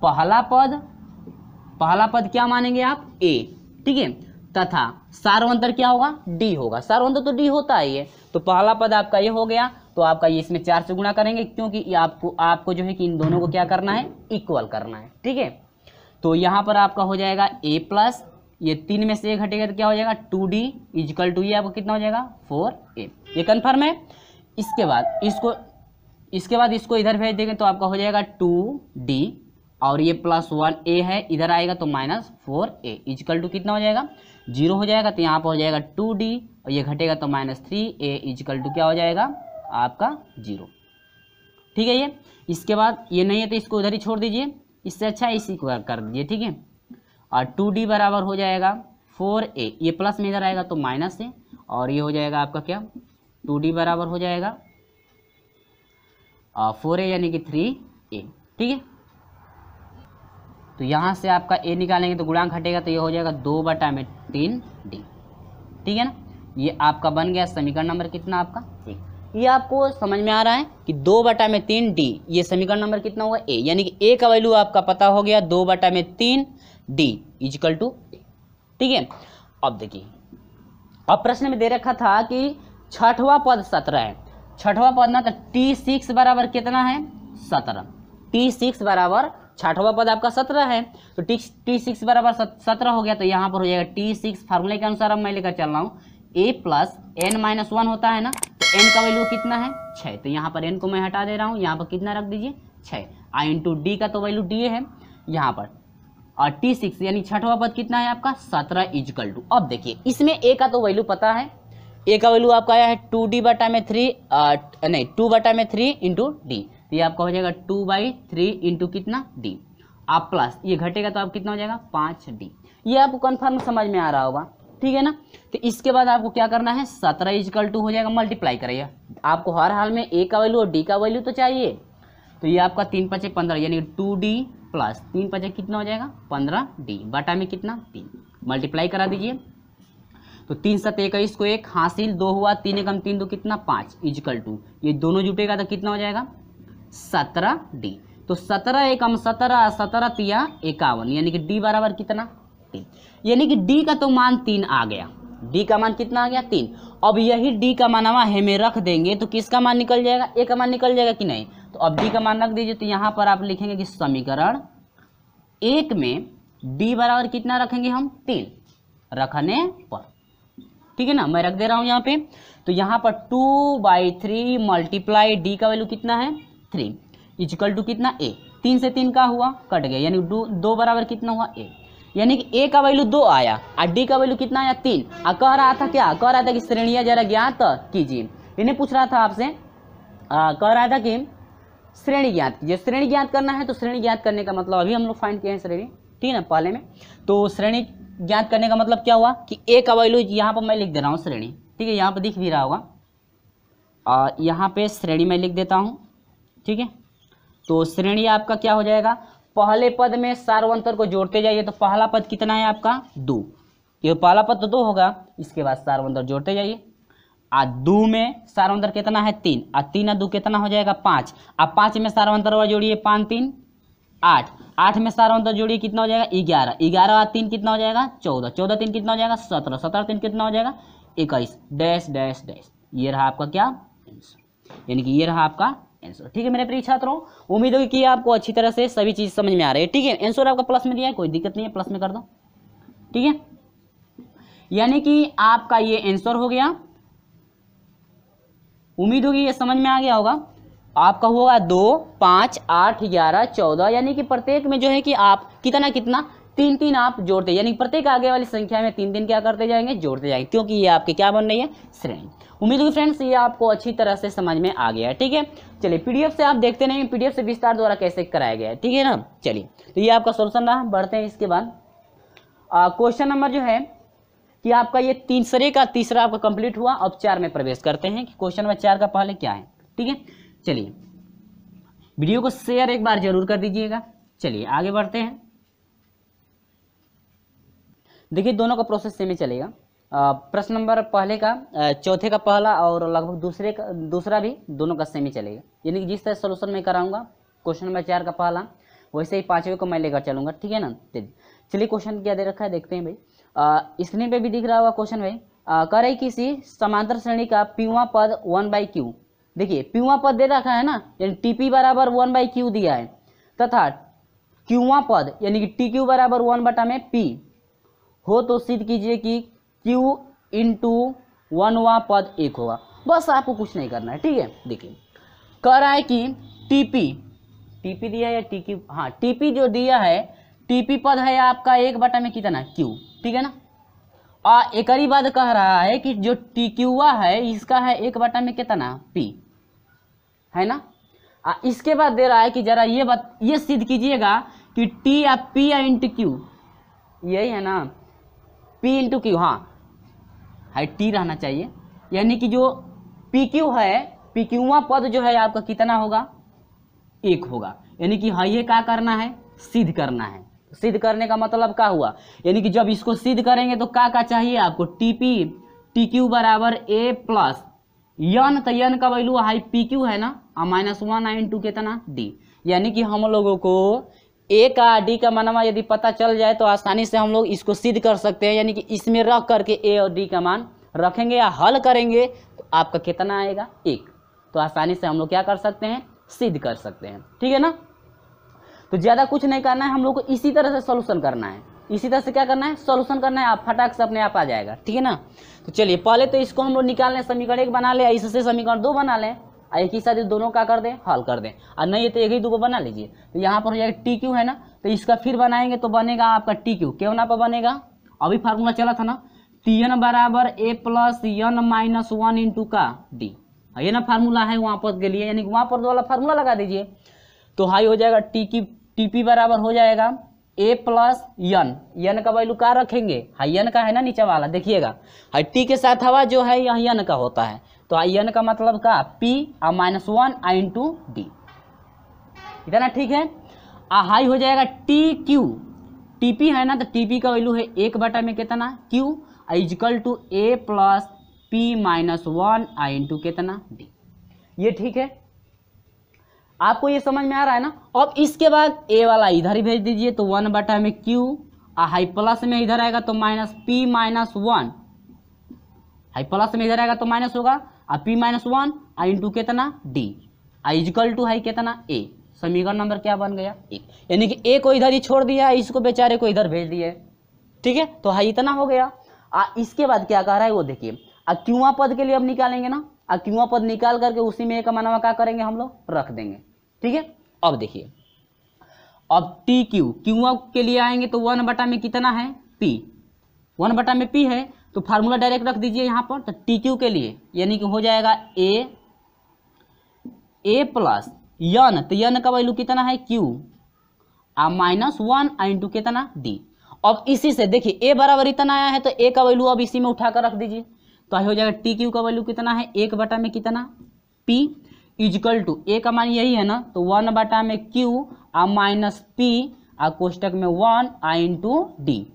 पहला पद पहला पद क्या मानेंगे आप ए ठीक है तथा सार्वंतर क्या होगा डी होगा सार्वंतर तो डी होता ही है तो पहला पद आपका ये हो गया तो आपका ये इसमें चार से गुणा करेंगे क्योंकि आपको आपको जो है कि इन दोनों को क्या करना है इक्वल करना है ठीक है तो यहाँ पर आपका हो जाएगा ए प्लस ये तीन में से एक हटेगा तो क्या हो जाएगा टू डी इजकल टू ये आपका कितना हो जाएगा फोर ए ये कन्फर्म है इसके बाद इसको इसके बाद इसको इधर भेज देंगे तो आपका हो जाएगा टू डी और ये प्लस वन ए है इधर आएगा तो minus four a equal to कितना हो जाएगा जीरो हो जाएगा तो यहाँ पर हो जाएगा टू डी और ये घटेगा तो minus three a equal to क्या हो जाएगा आपका जीरो ठीक है ये इसके बाद ये नहीं है तो इसको उधर ही छोड़ दीजिए इससे अच्छा इसी को कर दीजिए ठीक है और टू डी बराबर हो जाएगा फोर ए ये प्लस में इधर आएगा तो माइनस है और ये हो जाएगा आपका क्या टू डी बराबर हो जाएगा और फोर ए यानी कि थ्री ए ठीक है तो यहाँ से आपका ए निकालेंगे तो गुणांक हटेगा तो ये हो जाएगा दो बटा में तीन डी ठीक है ना ये आपका बन गया समीकरण नंबर कितना आपका एक ये आपको समझ में आ रहा है कि दो बटा में तीन डी ये समीकरण नंबर कितना होगा ए यानी कि ए का वैल्यू आपका पता हो गया दो बटा में तीन डी इजकल टू ठीक है अब देखिए अब प्रश्न में दे रखा था कि छठवा पद सत्रह है छठवा पद ना तो टी सिक्स बराबर कितना है सत्रह टी सिक्स बराबर छठवा पद आपका सत्रह है तो टी टी सिक्स बराबर सत्रह हो गया तो यहाँ पर हो जाएगा टी सिक्स फार्मूले के अनुसार अब मैं लेकर चल रहा हूँ a plus n minus one होता है ना तो एन का वैल्यू कितना है छः तो यहाँ पर एन को मैं हटा दे रहा हूँ यहाँ पर कितना रख दीजिए छः आई इंटू डी का तो वैल्यू डी है यहाँ पर और टी सिक्स यानी छठवा पद कितना है आपका सत्रह इजकल टू अब देखिए इसमें ए का तो वैल्यू पता है ए का वैल्यू आपका आया है टू डी बटा में थ्री नहीं टू बटा में थ्री इंटू डी तो ये आपका हो जाएगा टू बाई थ्री इंटू कितना डी आप प्लस ये घटेगा तो आप कितना हो जाएगा पाँच डी ये आपको कन्फर्म समझ में आ रहा होगा ठीक है ना तो इसके बाद आपको क्या करना है सत्रह इजकल टू हो जाएगा मल्टीप्लाई करिए आपको हर हाल में ए का वैल्यू और डी का वैल्यू तो चाहिए तो ये आपका तीन पचे पंद्रह यानी टू डी प्लस तीन पचे कितना हो जाएगा पंद्रह डी बटा में कितना तीन मल्टीप्लाई करा दीजिए तो तीन सत एक को एक हासिल दो हुआ तीन एकम तीन दो कितना पाँच इजकल टू ये दोनों जुटेगा तो कितना हो जाएगा सत्रह डी तो सत्रह एकम सत्रह सत्रह तिया इक्यावन यानी कि डी बराबर कितना तीन यानी कि डी का तो मान तीन आ गया डी का मान कितना आ गया तीन अब यही डी का मान हम में रख देंगे तो किसका मान निकल जाएगा ए का मान निकल जाएगा कि नहीं तो अब डी का मान रख दीजिए तो यहाँ पर आप लिखेंगे कि समीकरण एक में डी बराबर कितना रखेंगे हम तीन रखने पर ठीक है ना मैं रख दे रहा हूँ यहाँ पे तो यहाँ पर two by three multiply d का वैल्यू कितना है थ्री इजकल टू कितना ए तीन से तीन का हुआ कट गया यानी दो बराबर कितना हुआ ए यानी कि ए का वैल्यू दो आया और डी का वैल्यू कितना आया तीन आ कह रहा था क्या कह रहा था कि श्रेणियाँ जरा ज्ञात कीजिए इन्हें पूछ रहा था आपसे कह रहा था कि श्रेणी ज्ञात कीजिए श्रेणी ज्ञात करना है तो श्रेणी ज्ञात करने का मतलब अभी हम लोग फाइंड किए हैं श्रेणी ठीक है ना पहले में तो श्रेणी ज्ञात करने का मतलब क्या हुआ कि ए का वैल्यू यहाँ पर मैं लिख दे रहा हूँ श्रेणी ठीक है यहाँ पर दिख भी रहा होगा यहाँ पे श्रेणी मैं लिख देता हूँ ठीक है तो श्रेणी आपका क्या हो जाएगा पहले पद में सार्वंतर को जोड़ते जाइए तो पहला पद कितना है आपका दो ये पहला पद तो दो होगा इसके बाद सार्वंतर जोड़ते जाइए आ दो में सार्वंतर कितना है तीन आ तीन आ दो कितना हो जाएगा पाँच आ पाँच में सार्वंतर और जोड़िए पाँच तीन आठ आठ में सार्वंतर जोड़िए कितना हो जाएगा ग्यारह ग्यारह आ तीन कितना हो जाएगा चौदह चौदह तीन कितना हो जाएगा सत्रह सत्रह तीन कितना हो जाएगा इक्कीस डैश डैश डैश ये रहा आपका क्या यानी कि ये रहा आपका आंसर ठीक है मेरे प्रिय छात्रों उम्मीद होगी कि आपको अच्छी तरह से सभी चीज़ समझ में आ रही है ठीक है आंसर आपका प्लस में दिया है कोई दिक्कत नहीं है प्लस में कर दो ठीक है यानी कि आपका ये आंसर हो गया उम्मीद होगी ये समझ में आ गया होगा आपका होगा दो पाँच आठ ग्यारह चौदह यानी कि प्रत्येक में जो है कि आप कितना कितना तीन तीन आप जोड़ते यानी प्रत्येक आगे वाली संख्या में तीन तीन क्या करते जाएंगे जोड़ते जाएंगे क्योंकि ये आपके क्या बन रही है श्रेणी उम्मीद है फ्रेंड्स ये आपको अच्छी तरह से समझ में आ गया है ठीक है चलिए पीडीएफ से आप देखते नहीं पीडीएफ से विस्तार द्वारा कैसे कराया गया है ठीक है ना चलिए तो ये आपका सोल्यूशन रहा बढ़ते हैं इसके बाद क्वेश्चन नंबर जो है कि आपका ये तीसरे का तीसरा आपका कंप्लीट हुआ अब चार में प्रवेश करते हैं कि क्वेश्चन नंबर चार का पहले क्या है ठीक है चलिए वीडियो को शेयर एक बार जरूर कर दीजिएगा चलिए आगे बढ़ते हैं देखिए दोनों का प्रोसेस सेम ही चलेगा प्रश्न नंबर पहले का चौथे का पहला और लगभग दूसरे का दूसरा भी दोनों का सेम ही चलेगा यानी कि जिस तरह सोल्यूशन मैं कराऊंगा क्वेश्चन नंबर चार का पहला वैसे ही पाँचवें को मैं लेकर चलूंगा ठीक है ना तो चलिए क्वेश्चन क्या दे रखा है देखते हैं भाई स्क्रीन पे भी दिख रहा होगा क्वेश्चन भाई करे किसी समांतर श्रेणी का पीवा पद वन बाई क्यू देखिए पीवा पद दे रखा है ना यानी टीपी बराबर वन बाई क्यू दिया है तथा क्यूवा पद यानी कि टी क्यू बराबर वन बटा में पी हो तो सिद्ध कीजिए कि इन टू वनवा पद एक होगा बस आपको कुछ नहीं करना है ठीक है देखिए कह रहा है कि टी पी दिया या टी क्यू हाँ टीपी जो दिया है टीपी पद है आपका एक बटा में कितना क्यू ठीक है ना और एक ही बात कह रहा है कि जो टी टीक्यूआ है इसका है एक बटा में कितना पी है ना आ, इसके बाद दे रहा है कि जरा ये बात ये सिद्ध कीजिएगा कि टी या पी या इंटू क्यू यही है ना पी टू क्यू हाँ है टी रहना चाहिए यानी कि जो पी क्यू है पी क्यूवा पद जो है आपका कितना होगा एक होगा यानी कि हाँ, ये क्या करना है सिद्ध करना है सिद्ध करने का मतलब क्या हुआ यानी कि जब इसको सिद्ध करेंगे तो क्या क्या चाहिए आपको टी पी टी क्यू बराबर ए प्लस यन तो यन का वैल्यू हाई पी क्यू है ना माइनस वन आई इन टू कितना डी यानी कि हम लोगों को ए का डी का मानवा यदि पता चल जाए तो आसानी से हम लोग इसको सिद्ध कर सकते हैं यानी कि इसमें रख करके ए और डी का मान रखेंगे या हल करेंगे तो आपका कितना आएगा एक तो आसानी से हम लोग क्या कर सकते हैं सिद्ध कर सकते हैं ठीक है ना तो ज़्यादा कुछ नहीं करना है हम लोग को इसी तरह से सोल्यूशन करना है इसी तरह से क्या करना है सोल्यूशन करना है आप फटाक से अपने आप आ जाएगा ठीक है ना तो चलिए पहले तो इसको हम लोग निकाल लें समीकरण एक बना लें इससे समीकरण दो बना लें एक ही साथ दोनों का कर दें हल कर दें और नहीं है तो एक ही दो बना लीजिए तो यहाँ पर हो जाएगा टी क्यू है ना तो इसका फिर बनाएंगे तो बनेगा आपका टी क्यू क्यों ना पर बनेगा अभी फार्मूला चला था ना टी एन बराबर a plus n minus one into का डी हाँ, ये ना फार्मूला है वहाँ पर के लिए यानी वहाँ पर वाला फार्मूला लगा दीजिए तो हाई हो जाएगा टी की टी पी बराबर हो जाएगा ए प्लस यन यन का वैल्यू क्या रखेंगे हाई यन का है ना नीचे वाला देखिएगा हाई टी के साथ हवा जो है यह यन का होता है तो आई एन का मतलब का पी और minus one into d इतना ठीक है आ हाई हो जाएगा टी क्यू टीपी है ना तो टीपी का वैल्यू है एक बटा में कितना Q equal to a plus P minus one आई इंटू कितना डी ये ठीक है आपको ये समझ में आ रहा है ना अब इसके बाद ए वाला इधर ही भेज दीजिए तो वन बटा में क्यू आ हाई प्लस में इधर आएगा तो माइनस पी माइनस वन हाई प्लस में इधर आएगा तो माइनस होगा आ पी माइनस वन आ इंटू कितना डी आई इजकल टू हाई कितना ए समीकरण नंबर क्या बन गया एक यानी कि ए को इधर ही छोड़ दिया इसको बेचारे को इधर भेज दिए ठीक है तो हाई इतना हो गया आ इसके बाद क्या कह रहा है वो देखिए आ क्यूआ पद के लिए अब निकालेंगे ना आ क्यूआ पद निकाल करके उसी में एक माना क्या करेंगे हम लोग रख देंगे ठीक है अब देखिए अब टी क्यू क्यूआ के लिए आएंगे तो वन बटा में कितना है पी वन बटा में पी है तो फार्मूला डायरेक्ट रख दीजिए यहाँ पर तो टी क्यू के लिए यानी कि हो जाएगा ए ए प्लस यन तो यन का वैल्यू कितना है क्यू आ माइनस वन इंटू कितना डी अब इसी से देखिए ए बराबर इतना आया है तो ए का वैल्यू अब इसी में उठा कर रख दीजिए तो हो जाएगा टी क्यू का वैल्यू कितना है एक बटा में कितना पी इजकल टू ए का मान यही है ना तो वन बटा में क्यू आ माइनस पी आ कोष्टक में वन आ इंटू डी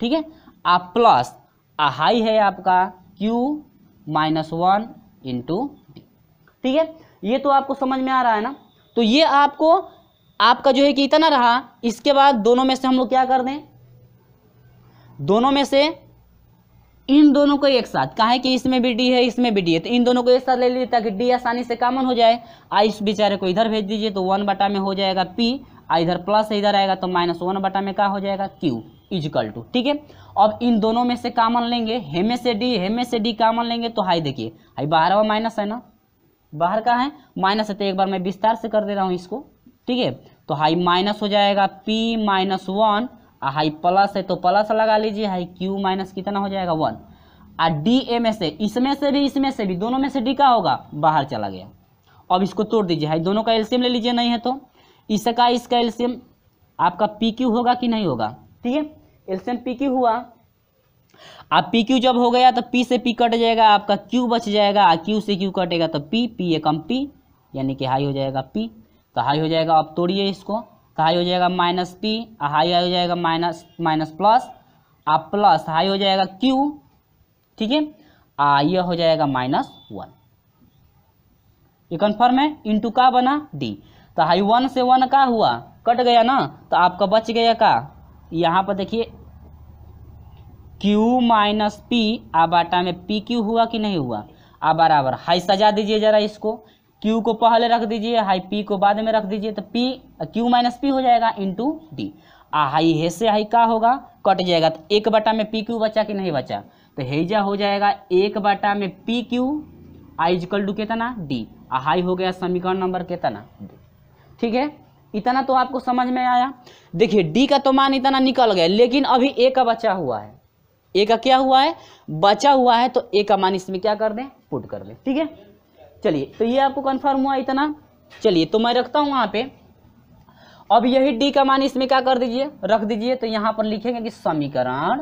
ठीक है आ प्लस हाई है आपका Q minus one into D ठीक है ये तो आपको समझ में आ रहा है ना तो ये आपको आपका जो है कि इतना रहा इसके बाद दोनों में से हम लोग क्या कर दें दोनों में से इन दोनों को एक साथ कहा है कि इसमें भी डी है इसमें भी डी है तो इन दोनों को एक साथ ले लीजिए ताकि डी आसानी से कॉमन हो जाए आ इस बेचारे को इधर भेज दीजिए तो वन बटा में हो जाएगा पी आ इधर प्लस इधर आएगा तो माइनस वन बटा में क्या हो जाएगा क्यू इजकल टू ठीक है अब इन दोनों में से कामन लेंगे हेमे से डी हेमे से डी कामन लेंगे तो हाई देखिए हाई बाहर माइनस है ना बाहर का है माइनस है तो एक बार मैं विस्तार से कर दे रहा हूँ इसको ठीक है तो हाई माइनस हो जाएगा पी माइनस वन हाई प्लस है तो प्लस लगा लीजिए हाई क्यू माइनस कितना हो जाएगा वन आ डी ए में से इसमें से भी इसमें से भी दोनों में से डी का होगा बाहर चला गया अब इसको तोड़ दीजिए हाई दोनों का एल्सियम ले लीजिए नहीं है तो इसका इसका एल्सियम आपका पी क्यू होगा कि नहीं होगा ठीक है एलसीएम पी क्यू हुआ आप पी क्यू जब हो गया तो पी से पी कट जाएगा आपका क्यू बच जाएगा क्यू से क्यू कटेगा तो पी पी ए कम पी यानी कि हाई हो जाएगा पी तो हाई हो जाएगा आप तोड़िए इसको तो हाई हो जाएगा माइनस पी हाई हो जाएगा माइनस माइनस प्लस आ प्लस हाई हो जाएगा क्यू ठीक है आ ये हो जाएगा माइनस वन ये कन्फर्म है इंटू का बना डी तो हाई वन से वन का हुआ कट गया ना तो आपका बच गया का यहाँ पर देखिए क्यू माइनस पी आ बाटा में पी क्यू हुआ कि नहीं हुआ आ बराबर हाई सजा दीजिए ज़रा इसको क्यू को पहले रख दीजिए हाई पी को बाद में रख दीजिए तो पी क्यू माइनस पी हो जाएगा इंटू डी आ हाई हे से हाई का होगा कट जाएगा तो एक बटा में पी क्यू बचा कि नहीं बचा तो हेजा हो जाएगा एक बटा में पी क्यू आई इजकल टू कितना डी आ हाई हो गया समीकरण नंबर कितना ठीक है इतना तो आपको समझ में आया देखिए डी का तो मान इतना निकल गया लेकिन अभी ए का बचा हुआ है ए का क्या हुआ है बचा हुआ है तो ए का मान इसमें क्या कर दें पुट कर दें ठीक है चलिए तो ये आपको कन्फर्म हुआ इतना चलिए तो मैं रखता हूँ वहाँ पे अब यही डी का मान इसमें क्या कर दीजिए रख दीजिए तो यहाँ पर लिखेंगे कि समीकरण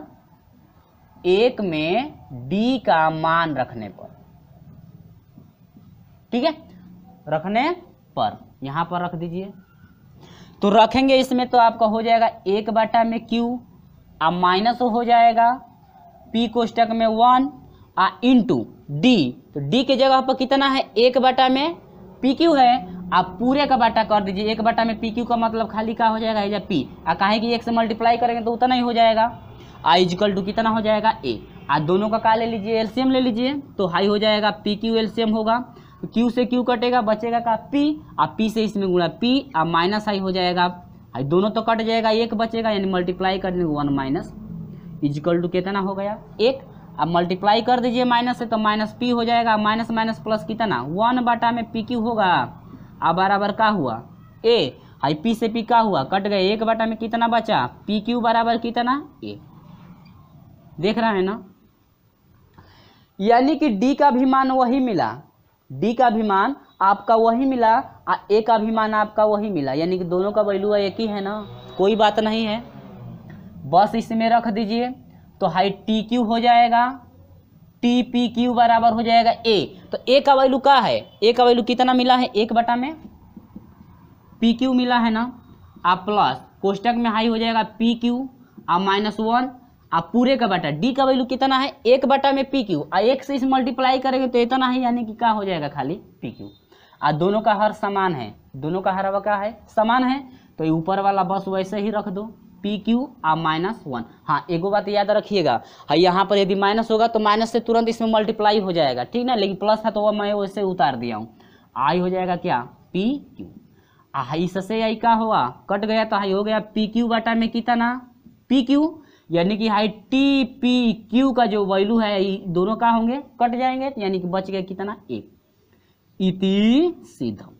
एक में डी का मान रखने पर ठीक है रखने पर यहाँ पर रख दीजिए तो रखेंगे इसमें तो आपका हो जाएगा एक बाटा में क्यू अब माइनस हो जाएगा पी को स्टक में वन आ इंटू डी तो डी के जगह पर कितना है एक बटा में पी क्यू है आप पूरे का बाटा कर दीजिए एक बटा में पी क्यू का मतलब खाली का हो जाएगा या पी आ काहे कि एक से मल्टीप्लाई करेंगे तो उतना ही हो जाएगा आ इजकल टू कितना हो जाएगा ए आ दोनों का का ले लीजिए एलसीएम ले लीजिए तो हाई हो जाएगा पी क्यू एलसीएम होगा क्यू तो से क्यू कटेगा बचेगा का पी आ पी से इसमें गुणा पी आ माइनस हाई हो जाएगा हाई दोनों तो कट जाएगा एक बचेगा यानी मल्टीप्लाई करने वन माइनस इजिकल टू कितना हो गया एक अब मल्टीप्लाई कर दीजिए माइनस से तो माइनस पी हो जाएगा माइनस माइनस प्लस कितना वन बाटा में पी क्यू होगा अब बराबर का हुआ ए हाई पी से पी का हुआ कट गए एक बाटा में कितना बचा पी क्यू बराबर कितना ए देख रहा है ना यानी कि डी का भी मान वही मिला डी का भी मान आपका वही मिला ए का भी मान आपका वही मिला यानी कि दोनों का वैल्यू एक ही है ना कोई बात नहीं है बस इसमें रख दीजिए तो हाइट टी क्यू हो जाएगा टी पी क्यू बराबर हो जाएगा ए तो ए का वैल्यू क्या है ए का वैल्यू कितना मिला है एक बटा में पी क्यू मिला है ना आ प्लस कोष्टक में हाई हो जाएगा पी क्यू आ माइनस वन आ पूरे का बटा डी का वैल्यू कितना है एक बटा में पी क्यू आ एक से इस मल्टीप्लाई करेंगे तो इतना है यानी कि क्या हो जाएगा खाली पी क्यू आ दोनों का हर समान है दोनों का हर क्या है समान है तो ऊपर वाला बस वैसे ही रख दो पी क्यू आ माइनस वन हाँ एगो बात याद रखिएगा हाँ यहाँ पर यदि माइनस होगा तो माइनस से तुरंत इसमें मल्टीप्लाई हो जाएगा ठीक ना लेकिन प्लस था तो वह मैं वैसे उतार दिया हूँ आई हो जाएगा क्या पी क्यू आई ससे आई का हुआ कट गया तो हाई हो गया पी क्यू बाटा में कितना ना पी क्यू यानी कि हाई टी पी क्यू का जो वैल्यू है दोनों का होंगे कट जाएंगे यानी कि बच गया कितना एक इति सिद्धम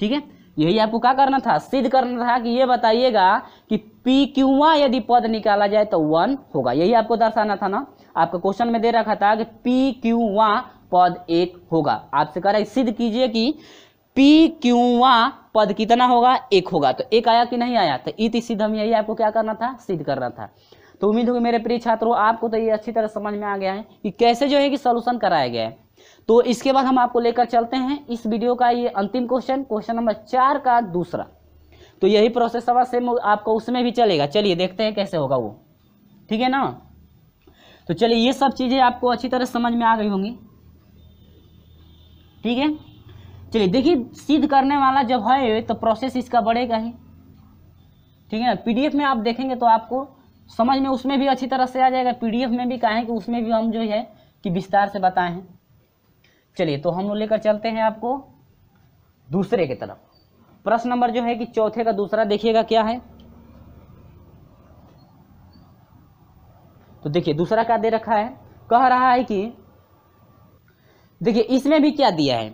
ठीक है यही आपको क्या करना था सिद्ध करना था कि ये बताइएगा कि पी क्यूवा यदि पद निकाला जाए तो वन होगा यही आपको दर्शाना था ना आपका क्वेश्चन में दे रखा था कि पी क्यूवा पद एक होगा आपसे कह रहा है सिद्ध कीजिए कि पी क्यूवा पद कितना होगा एक होगा तो एक आया कि नहीं आया तो इति सिद्ध हम यही आपको क्या करना था सिद्ध करना था तो उम्मीद होगी मेरे प्रिय छात्रों आपको तो ये अच्छी तरह समझ में आ गया है कि कैसे जो है कि सोल्यूशन कराया गया है तो इसके बाद हम आपको लेकर चलते हैं इस वीडियो का ये अंतिम क्वेश्चन क्वेश्चन नंबर चार का दूसरा तो यही प्रोसेस सवा सेम आपको उसमें भी चलेगा चलिए देखते हैं कैसे होगा वो ठीक है ना तो चलिए ये सब चीज़ें आपको अच्छी तरह समझ में आ गई होंगी ठीक है चलिए देखिए सिद्ध करने वाला जब है तो प्रोसेस इसका बढ़ेगा ही ठीक है ना पी में आप देखेंगे तो आपको समझ में उसमें भी अच्छी तरह से आ जाएगा पी में भी कहें कि उसमें भी हम जो है कि विस्तार से बताएं चलिए तो हम लेकर चलते हैं आपको दूसरे की तरफ प्रश्न नंबर जो है कि चौथे का दूसरा देखिएगा क्या है तो देखिए दूसरा क्या दे रखा है कह रहा है कि देखिए इसमें भी क्या दिया है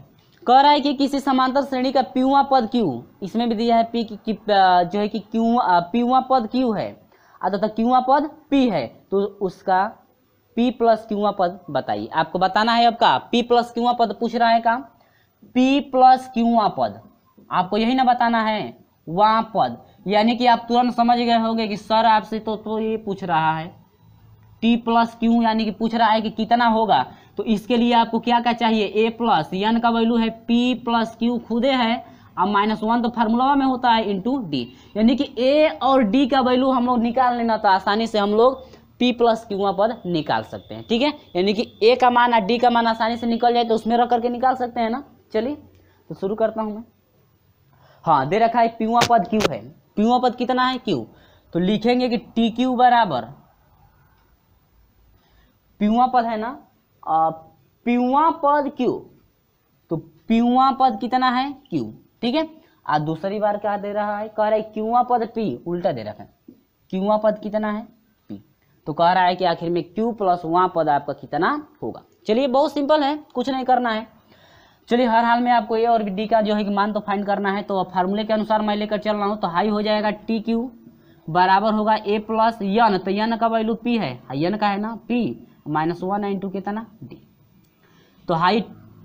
कह रहा है कि किसी समांतर श्रेणी का पीवा पद क्यू इसमें भी दिया है पी की, की जो है कि क्यू पीवा पद क्यू है अतः क्यूआ पद पी है तो उसका पी प्लस क्यूआ पद बताइए आपको बताना है आपका पी प्लस क्यूआ पद पूछ रहा है का पी प्लस क्यूआ पद आपको यही ना बताना है वहां पद यानी कि आप तुरंत समझ गए होंगे कि सर आपसे तो तो ये पूछ रहा है टी प्लस क्यू यानी कि पूछ रहा है कि कितना होगा तो इसके लिए आपको क्या क्या चाहिए ए प्लस यन का वैल्यू है पी प्लस क्यू खुदे है और माइनस वन तो फार्मूला में होता है इंटू डी यानी कि ए और डी का वैल्यू हम लोग निकाल लेना तो आसानी से हम लोग पी प्लस क्यू पर निकाल सकते हैं ठीक है यानी कि ए का मान और डी का मान आसानी से निकल जाए तो उसमें रख करके निकाल सकते हैं ना चलिए तो शुरू करता हूँ मैं हाँ दे रखा है पीवा पद क्यू है पीवा पद कितना है क्यू तो लिखेंगे कि टी क्यू बराबर पीवा पद है ना पीवा पद क्यू तो पीवा पद कितना है क्यू ठीक है और दूसरी बार क्या दे रहा है कह रहा है क्यूआ पद पी उल्टा दे रखा है क्यूआ पद कितना है तो कह रहा है कि आखिर में क्यू प्लस वहाँ पद आपका कितना होगा चलिए बहुत सिंपल है कुछ नहीं करना है चलिए हर हाल में आपको ए और डी का जो है कि मान तो फाइंड करना है तो फार्मूले के अनुसार मैं लेकर चल रहा हूँ तो हाई हो जाएगा टी क्यू बराबर होगा ए प्लस यन तो यन का वैल्यू पी है यन का है ना पी माइनस वन इंटू कितना डी तो हाई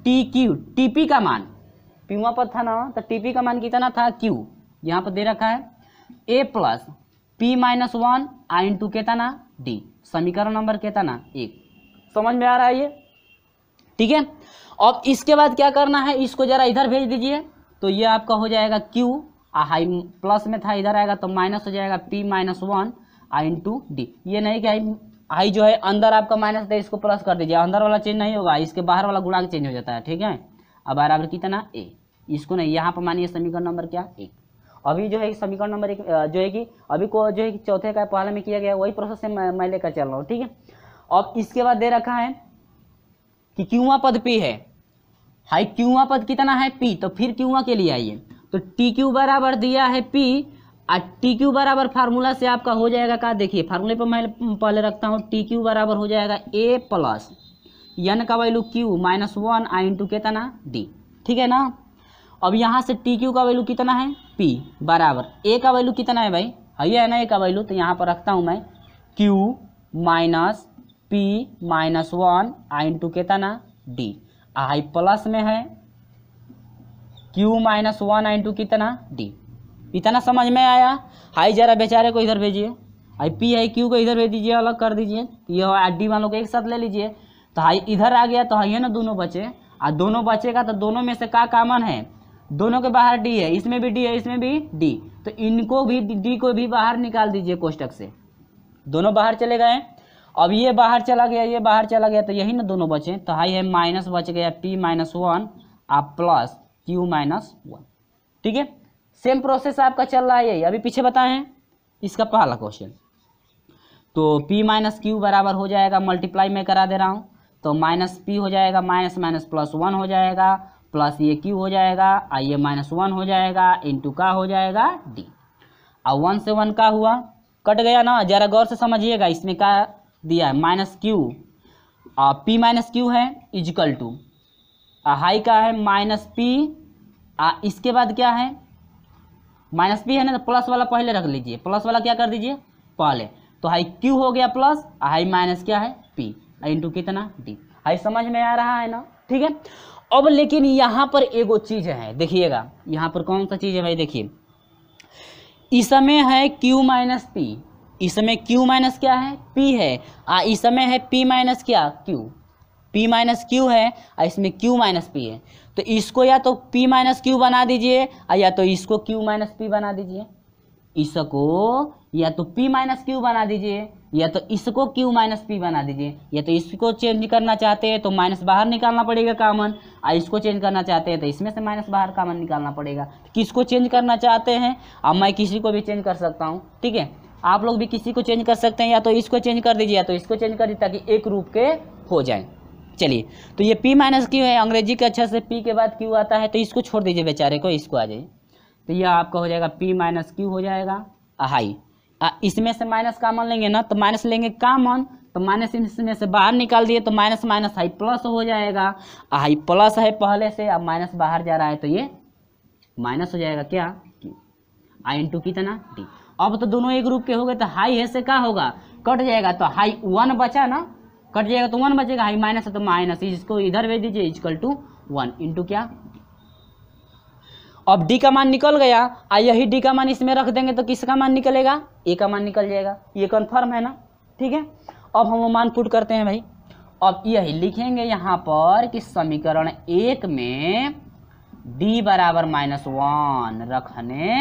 टी क्यू टी पी का मान पी वहाँ पद था ना तो टी पी का मान कितना था क्यू यहाँ पर दे रखा है ए plus P minus one into कहता ना डी समीकरण नंबर कहता ना एक समझ में आ रहा है ये ठीक है अब इसके बाद क्या करना है इसको जरा इधर भेज दीजिए तो ये आपका हो जाएगा क्यू हाई प्लस में था इधर आएगा तो माइनस हो जाएगा P minus one into D ये नहीं कि हाई आई जो है अंदर आपका माइनस था इसको प्लस कर दीजिए अंदर वाला चेंज नहीं होगा इसके बाहर वाला गुणांक चेंज हो जाता है ठीक है अब बराबर कितना ए इसको नहीं यहाँ पर मानिए समीकरण नंबर क्या एक अभी जो है समीकरण नंबर एक जो है कि अभी को जो है कि चौथे का पहला में किया गया वही प्रोसेस से मैं, मैं लेकर चल रहा हूँ ठीक है अब इसके बाद दे रखा है कि क्यूआ पद पी है हाई क्यूआ पद कितना है पी तो फिर क्यूआ के लिए आइए तो टी क्यू बराबर दिया है पी और टी क्यू बराबर फार्मूला से आपका हो जाएगा क्या देखिए फार्मूले पर मैं पहले रखता हूँ टी क्यू बराबर हो जाएगा ए प्लस यन का वैल्यू क्यू माइनस वन आई इंटू कितना डी ठीक है ना अब यहाँ से टी क्यू का वैल्यू कितना है पी बराबर ए का वैल्यू कितना है भाई है है ना ए का वैल्यू तो यहाँ पर रखता हूँ मैं Q minus P minus one आई इंटू कितना डी आई प्लस में है क्यू माइनस वन आई इंटू कितना डी इतना समझ में आया हाई जरा बेचारे को इधर भेजिए आई पी आई क्यू को इधर भेज दीजिए अलग कर दीजिए यह डी वालों को एक साथ ले लीजिए तो हाई इधर आ गया तो हाई है ना दोनों बचे और दोनों बचेगा तो दोनों में से का कामन है दोनों के बाहर डी है इसमें भी डी है इसमें भी डी तो इनको भी डी को भी बाहर निकाल दीजिए कोष्टक से दोनों बाहर चले गए अब ये बाहर चला गया ये बाहर चला गया तो यही ना दोनों बचे तो हाई है माइनस बच गया पी माइनस वन आप प्लस क्यू माइनस वन ठीक है सेम प्रोसेस आपका चल रहा है यही अभी पीछे बताए हैं इसका पहला क्वेश्चन तो पी माइनस क्यू बराबर हो जाएगा मल्टीप्लाई में करा दे रहा हूँ तो माइनस पी हो जाएगा माइनस माइनस प्लस वन हो जाएगा प्लस ये क्यू हो जाएगा आ ये माइनस वन हो जाएगा इंटू का हो जाएगा डी और वन से वन का हुआ कट गया ना ज़रा गौर से समझिएगा इसमें क्या दिया है माइनस क्यू और पी माइनस क्यू है इजिकल टू हाई का है माइनस पी आ इसके बाद क्या है माइनस पी है ना तो प्लस वाला पहले रख लीजिए प्लस वाला क्या कर दीजिए पहले तो हाई क्यू हो गया प्लस हाई माइनस क्या है पी इंटू कितना डी हाई समझ में आ रहा है ना ठीक है अब लेकिन यहाँ पर एगो चीज़ है देखिएगा यहाँ पर कौन सा चीज़ है भाई देखिए इसमें है क्यू माइनस पी इसमें q क्यू माइनस क्या है पी है आ इसमें है p माइनस क्या q p माइनस क्यू है और इसमें क्यू माइनस पी है तो इसको या तो पी माइनस क्यू बना दीजिए या तो इसको क्यू माइनस पी बना दीजिए इसको या तो पी माइनस क्यू बना दीजिए या तो इसको क्यू माइनस पी बना दीजिए या तो इसको चेंज करना चाहते हैं तो माइनस बाहर निकालना पड़ेगा कामन और इसको चेंज करना चाहते हैं तो इसमें से माइनस बाहर कामन निकालना पड़ेगा किसको चेंज करना चाहते हैं अब मैं किसी को भी चेंज कर सकता हूँ ठीक है आप लोग भी किसी को चेंज कर सकते हैं या तो इसको चेंज कर दीजिए या तो इसको चेंज कर दीजिए ताकि एक रूप के हो जाए चलिए तो ये पी माइनस क्यू है अंग्रेजी के अच्छा से पी के बाद क्यू आता है तो इसको छोड़ दीजिए बेचारे को इसको आ जाइए तो यह आपका हो जाएगा पी माइनस क्यू हो जाएगा हाई इसमें से माइनस कॉमन लेंगे ना तो माइनस लेंगे कामन तो माइनस इसमें से बाहर निकाल दिए तो माइनस माइनस हाई प्लस हो जाएगा हाई प्लस है पहले से अब माइनस बाहर जा रहा है तो ये माइनस हो जाएगा क्या आई इंटू कितना डी अब तो दोनों एक रूप के हो गए तो हाई है से क्या होगा कट जाएगा तो हाई वन बचा ना कट जाएगा तो वन बचेगा हाई माइनस है तो माइनस इसको इधर भेज दीजिए इजकल टू वन इंटू क्या अब डी का मान निकल गया आ यही डी का मान इसमें रख देंगे तो किसका मान निकलेगा ए का मान निकल जाएगा ये कन्फर्म है ना ठीक है अब हम वो मान पुट करते हैं भाई अब यही लिखेंगे यहाँ पर कि समीकरण एक में डी बराबर माइनस वन रखने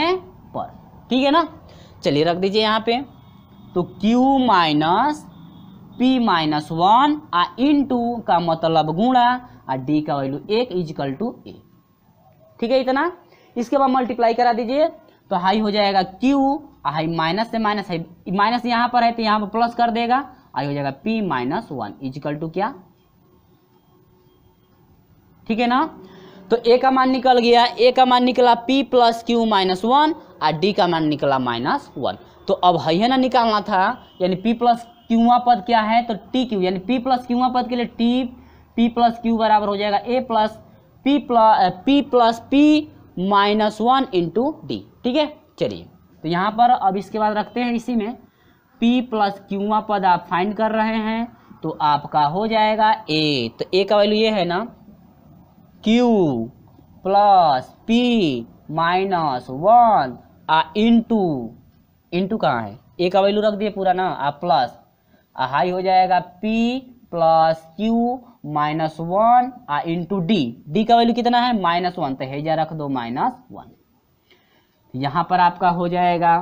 पर ठीक है ना चलिए रख दीजिए यहाँ पे तो Q minus P minus one आ इन टू का मतलब गुणा आ D का वैल्यू एक इजकल टू ए ठीक है इतना इसके बाद मल्टीप्लाई करा दीजिए तो हाई हो जाएगा क्यू हाई माइनस से माइनस है माइनस यहाँ पर है तो यहाँ पर प्लस कर देगा आई हो जाएगा P minus one equal to क्या ठीक है ना तो ए का मान निकल गया ए का मान निकला P plus Q minus one और डी का मान निकला माइनस वन तो अब है ना निकालना था यानी पी प्लस क्यूआ पद क्या है तो टी क्यू यानी पी प्लस क्यूआ पद के लिए टी पी प्लस क्यू बराबर हो जाएगा ए plus P plus P plus P minus one into D ठीक है चलिए तो यहाँ पर अब इसके बाद रखते हैं इसी में पी प्लस क्यूवा पद आप फाइंड कर रहे हैं तो आपका हो जाएगा ए तो ए का वैल्यू ये है ना Q plus P minus one आ इंटू इंटू कहाँ है ए का वैल्यू रख दिए पूरा ना आ प्लस हाई हो जाएगा P plus Q minus one into D D का वैल्यू कितना है माइनस वन तो हेजा रख दो माइनस वन तो यहां पर आपका हो जाएगा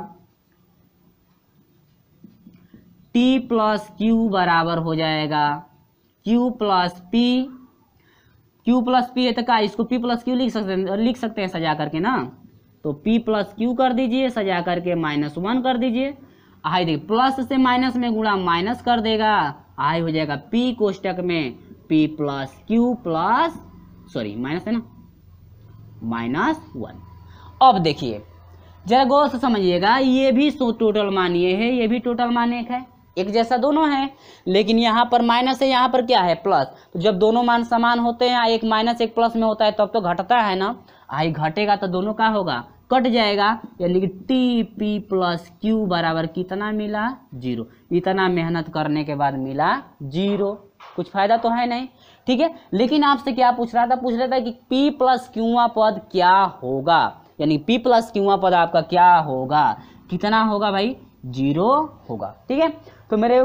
टी प्लस क्यू बराबर हो जाएगा Q plus P Q plus P है तो क्या इसको पी प्लस क्यू लिख सकते हैं लिख सकते हैं सजा करके ना तो पी प्लस क्यू कर दीजिए सजा करके माइनस वन कर दीजिए आई देखिए प्लस से माइनस में गुणा माइनस कर देगा आई हो जाएगा पी कोष्टक में P plus Q plus sorry minus है ना माइनस वन अब देखिए जरा गौर से समझिएगा ये भी सो टोटल मानिए है ये भी टोटल मान एक है एक जैसा दोनों है लेकिन यहाँ पर माइनस है यहाँ पर क्या है प्लस तो जब दोनों मान समान होते हैं एक माइनस एक प्लस में होता है तब तो, तो घटता है ना आई घटेगा तो दोनों का होगा कट जाएगा यानी कि टी पी प्लस क्यू बराबर कितना मिला जीरो इतना मेहनत करने के बाद मिला जीरो कुछ फायदा तो है नहीं ठीक है लेकिन आपसे क्या पूछ रहा था पूछ रहा था कि पी प्लस क्यूआ पद क्या होगा यानी P प्लस क्यूआ पद आपका क्या होगा कितना होगा भाई जीरो होगा ठीक है तो मेरे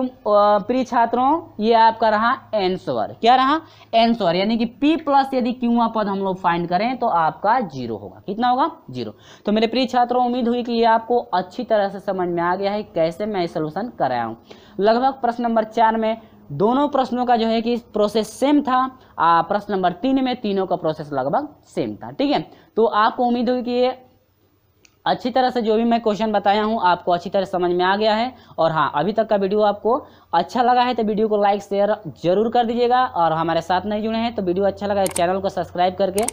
प्रिय छात्रों ये आपका रहा एंसर क्या रहा एंसर यानी कि p प्लस यदि क्यूआ पद हम लोग फाइंड करें तो आपका जीरो होगा कितना होगा जीरो तो मेरे प्रिय छात्रों उम्मीद हुई कि ये आपको अच्छी तरह से समझ में आ गया है कैसे मैं सोल्यूशन कराया हूँ लगभग प्रश्न नंबर चार में दोनों प्रश्नों का जो है कि प्रोसेस सेम था प्रश्न नंबर तीन में तीनों का प्रोसेस लगभग सेम था ठीक है तो आपको उम्मीद होगी कि ये अच्छी तरह से जो भी मैं क्वेश्चन बताया हूँ आपको अच्छी तरह समझ में आ गया है और हाँ अभी तक का वीडियो आपको अच्छा लगा है तो वीडियो को लाइक शेयर जरूर कर दीजिएगा और हमारे साथ नहीं जुड़े हैं तो वीडियो अच्छा लगा है चैनल को सब्सक्राइब करके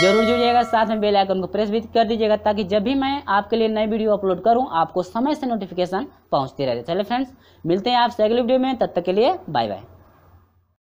जरूर जुड़िएगा साथ में बेल आइकन को प्रेस भी कर दीजिएगा ताकि जब भी मैं आपके लिए नई वीडियो अपलोड करूं आपको समय से नोटिफिकेशन पहुंचती रहे चले फ्रेंड्स मिलते हैं आपसे अगले वीडियो में तब तक के लिए बाय बाय